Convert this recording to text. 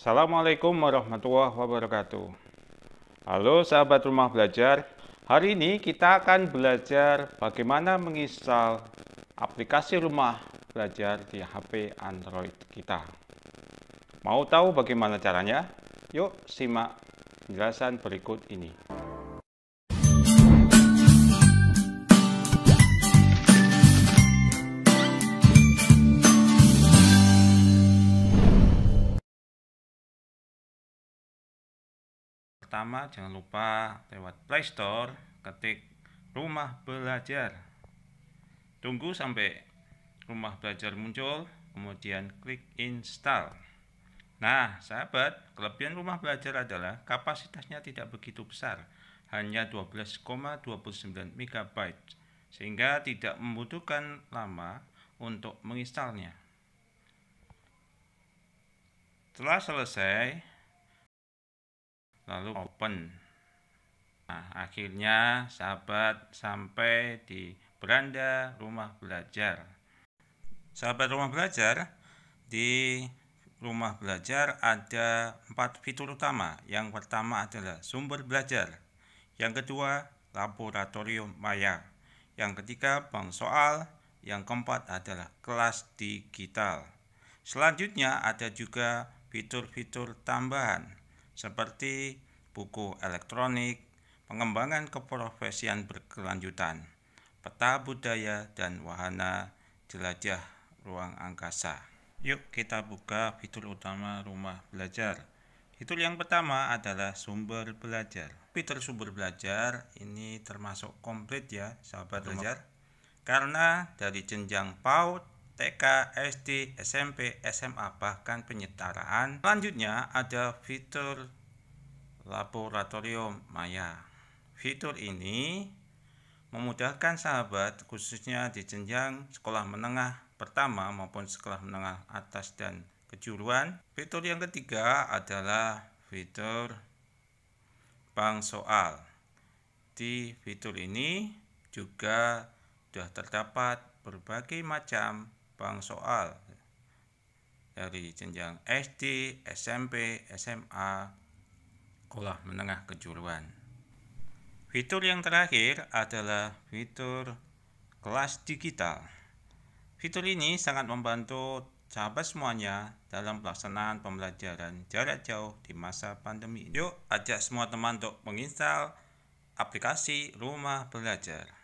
Assalamualaikum warahmatullahi wabarakatuh. Halo sahabat rumah belajar, hari ini kita akan belajar bagaimana menginstal aplikasi rumah belajar di HP Android kita. Mau tahu bagaimana caranya? Yuk simak penjelasan berikut ini. pertama jangan lupa lewat Play Store ketik rumah belajar. Tunggu sampai rumah belajar muncul, kemudian klik install. Nah, sahabat, kelebihan rumah belajar adalah kapasitasnya tidak begitu besar, hanya 12,29 MB, sehingga tidak membutuhkan lama untuk menginstalnya. Setelah selesai, lalu open nah akhirnya sahabat sampai di beranda rumah belajar sahabat rumah belajar di rumah belajar ada empat fitur utama yang pertama adalah sumber belajar yang kedua laboratorium maya yang ketiga bank soal yang keempat adalah kelas digital. Selanjutnya ada juga fitur-fitur tambahan seperti buku elektronik, pengembangan keprofesian berkelanjutan, peta budaya, dan wahana jelajah ruang angkasa. Yuk kita buka fitur utama rumah belajar. Fitur yang pertama adalah sumber belajar. Fitur sumber belajar ini termasuk komplit ya, sahabat rumah. belajar. Karena dari jenjang PAUD TK, SD, SMP, SMA, bahkan penyetaraan. Selanjutnya ada fitur laboratorium maya. Fitur ini memudahkan sahabat khususnya di jenjang sekolah menengah pertama maupun sekolah menengah atas dan kejuruan. Fitur yang ketiga adalah fitur bank soal. Di fitur ini juga sudah terdapat berbagai macam bank soal dari jenjang SD, SMP, SMA, sekolah menengah kejuruan. Fitur yang terakhir adalah fitur kelas digital. Fitur ini sangat membantu sahabat semuanya dalam pelaksanaan pembelajaran jarak jauh di masa pandemi. Yuk, ajak semua teman untuk menginstal aplikasi Rumah Belajar.